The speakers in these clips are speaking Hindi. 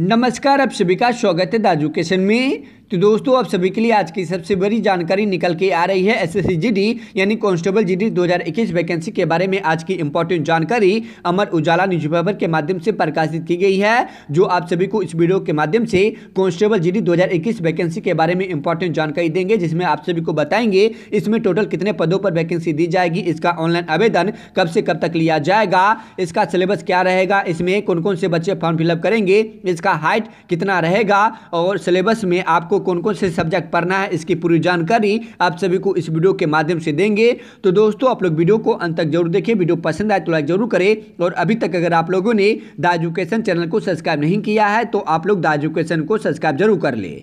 नमस्कार आप सभी का स्वागत है दाजुकेशन में तो दोस्तों आप सभी के लिए आज की सबसे बड़ी जानकारी निकल के आ रही है एसएससी जीडी यानी कांस्टेबल जीडी 2021 वैकेंसी के बारे में आज की इंपॉर्टेंट जानकारी अमर उजाला न्यूज पेपर के माध्यम से प्रकाशित की गई है जो आप सभी को इस वीडियो के माध्यम से कांस्टेबल जीडी 2021 वैकेंसी के बारे में इंपॉर्टेंट जानकारी देंगे जिसमें आप सभी को बताएंगे इसमें टोटल कितने पदों पर वैकेंसी दी जाएगी इसका ऑनलाइन आवेदन कब से कब तक लिया जाएगा इसका सिलेबस क्या रहेगा इसमें कौन कौन से बच्चे फॉर्म फिलअप करेंगे इसका हाइट कितना रहेगा और सिलेबस में आपको आपको कौन कौन से सब्जेक्ट पढ़ना है इसकी पूरी जानकारी आप सभी को इस वीडियो के माध्यम से देंगे तो दोस्तों आप लोग वीडियो को अंत तक जरूर देखें वीडियो पसंद आए तो लाइक जरूर करें और अभी तक अगर आप लोगों ने द एजुकेशन चैनल को सब्सक्राइब नहीं किया है तो आप लोग द एजुकेशन को सब्सक्राइब जरूर कर लें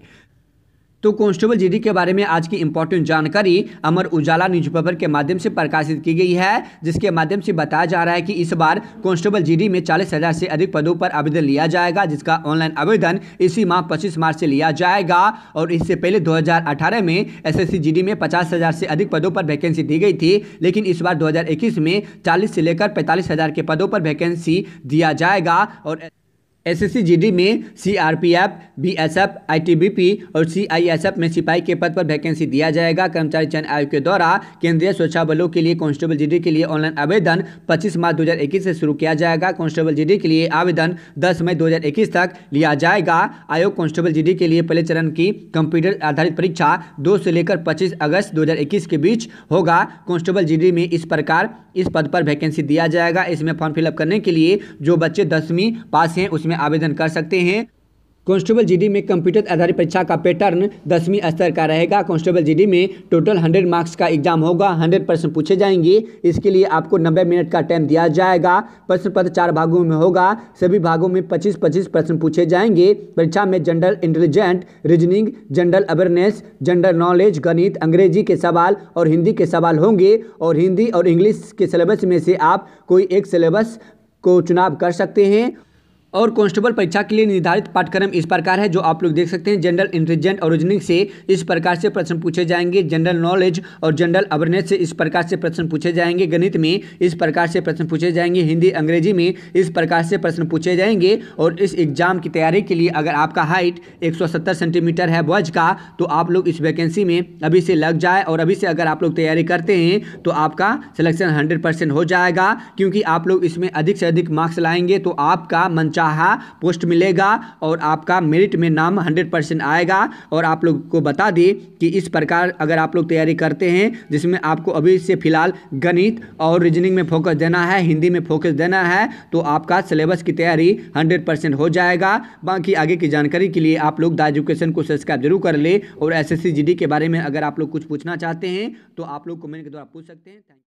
तो कांस्टेबल जीडी के बारे में आज की इंपॉर्टेंट जानकारी अमर उजाला न्यूज़ पेपर के माध्यम से प्रकाशित की गई है जिसके माध्यम से बताया जा रहा है कि इस बार कांस्टेबल जीडी में चालीस हज़ार से अधिक पदों पर आवेदन लिया जाएगा जिसका ऑनलाइन आवेदन इसी माह पच्चीस मार्च से लिया जाएगा और इससे पहले दो में एस एस में पचास से अधिक पदों पर वैकेंसी दी गई थी लेकिन इस बार दो में चालीस से लेकर पैंतालीस के पदों पर वैकेंसी दिया जाएगा और एस एस में सीआरपीएफ बीएसएफ आईटीबीपी और सीआईएसएफ में सिपाही के पद पर वैकेंसी दिया जाएगा कर्मचारी चयन आयोग के द्वारा केंद्रीय सुरक्षा बलों के लिए कांस्टेबल जीडी के लिए ऑनलाइन आवेदन 25 मार्च 2021 से शुरू किया जाएगा कांस्टेबल जीडी के लिए आवेदन 10 मई 2021 तक लिया जाएगा आयोग कांस्टेबल जी के लिए पहले चरण की कंप्यूटर आधारित परीक्षा दो से लेकर पच्चीस अगस्त दो के बीच होगा कांस्टेबल जी में इस प्रकार इस पद पर वैकेंसी दिया जाएगा इसमें फॉर्म फिलअप करने के लिए जो बच्चे दसवीं पास हैं उसमें में आवेदन कर सकते हैं कांस्टेबल जीडी में कंप्यूटर आधारित परीक्षा का पैटर्न दसवीं स्तर का रहेगा कांस्टेबल जीडी में टोटल 100 मार्क्स का एग्जाम होगा 100 प्रश्न पूछे जाएंगे इसके लिए आपको 90 मिनट का टाइम दिया जाएगा प्रश्न पत्र चार भागों में होगा सभी भागों में 25-25 प्रश्न पूछे जाएंगे परीक्षा में general intelligent reasoning general awareness general knowledge गणित अंग्रेजी के सवाल और हिंदी के सवाल होंगे और हिंदी और इंग्लिश के सिलेबस में से आप कोई एक सिलेबस को चुनाव कर सकते हैं और कांस्टेबल परीक्षा के लिए निर्धारित पाठ्यक्रम इस प्रकार है जो आप लोग देख सकते हैं जनरल इंटेलिजेंट और रीजनिंग से इस प्रकार से प्रश्न पूछे जाएंगे जनरल नॉलेज और जनरल अवेयरनेस से इस प्रकार से प्रश्न पूछे जाएंगे गणित में इस प्रकार से प्रश्न पूछे जाएंगे हिंदी अंग्रेजी में इस प्रकार से प्रश्न पूछे जाएंगे और इस एग्जाम की तैयारी के लिए अगर आपका हाइट एक सेंटीमीटर है बॉयज का तो आप लोग इस वैकेंसी में अभी से लग जाए और अभी से अगर आप लोग तैयारी करते हैं तो आपका सिलेक्शन हंड्रेड हो जाएगा क्योंकि आप लोग इसमें अधिक से अधिक मार्क्स लाएंगे तो आपका मंचा का है पोस्ट मिलेगा और आपका मेरिट में नाम हंड्रेड परसेंट आएगा और आप लोग को बता दें कि इस प्रकार अगर आप लोग तैयारी करते हैं जिसमें आपको अभी से फिलहाल गणित और रीजनिंग में फोकस देना है हिंदी में फोकस देना है तो आपका सिलेबस की तैयारी हंड्रेड परसेंट हो जाएगा बाकी आगे की जानकारी के लिए आप लोग द एजुकेशन को सब्सक्राइब जरूर कर ले और एस एस के बारे में अगर आप लोग कुछ पूछना चाहते हैं तो आप लोग कमेंट के द्वारा पूछ सकते हैं